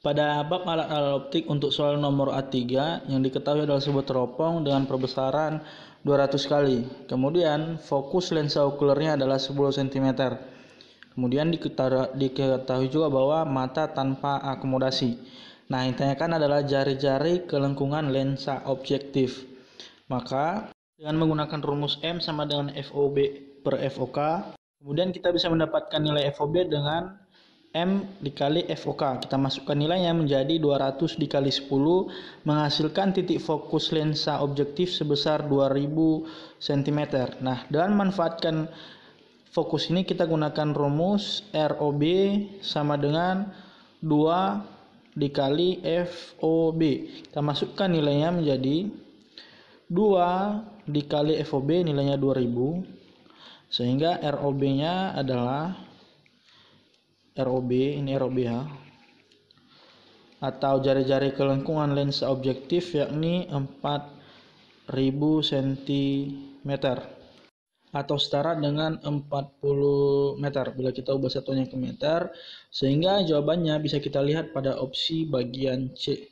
Pada bab alat alat optik untuk soal nomor A3 yang diketahui adalah sebuah teropong dengan perbesaran 200 kali. Kemudian fokus lensa okulernya adalah 10 cm. Kemudian diketahui juga bahwa mata tanpa akomodasi. Nah, yang ditanyakan adalah jari-jari kelengkungan lensa objektif. Maka dengan menggunakan rumus M sama dengan FOB per FOK, kemudian kita bisa mendapatkan nilai FOB dengan M dikali FOK. Kita masukkan nilainya menjadi 200 dikali 10 menghasilkan titik fokus lensa objektif sebesar 2000 cm. Nah, dan manfaatkan fokus ini kita gunakan rumus ROB sama dengan 2 dikali FOB. Kita masukkan nilainya menjadi 2 dikali FOB nilainya 2000 sehingga ROB-nya adalah ROB ini ROBH atau jari-jari kelengkungan lensa objektif yakni 4000 cm atau setara dengan 40 meter bila kita ubah satunya ke meter sehingga jawabannya bisa kita lihat pada opsi bagian C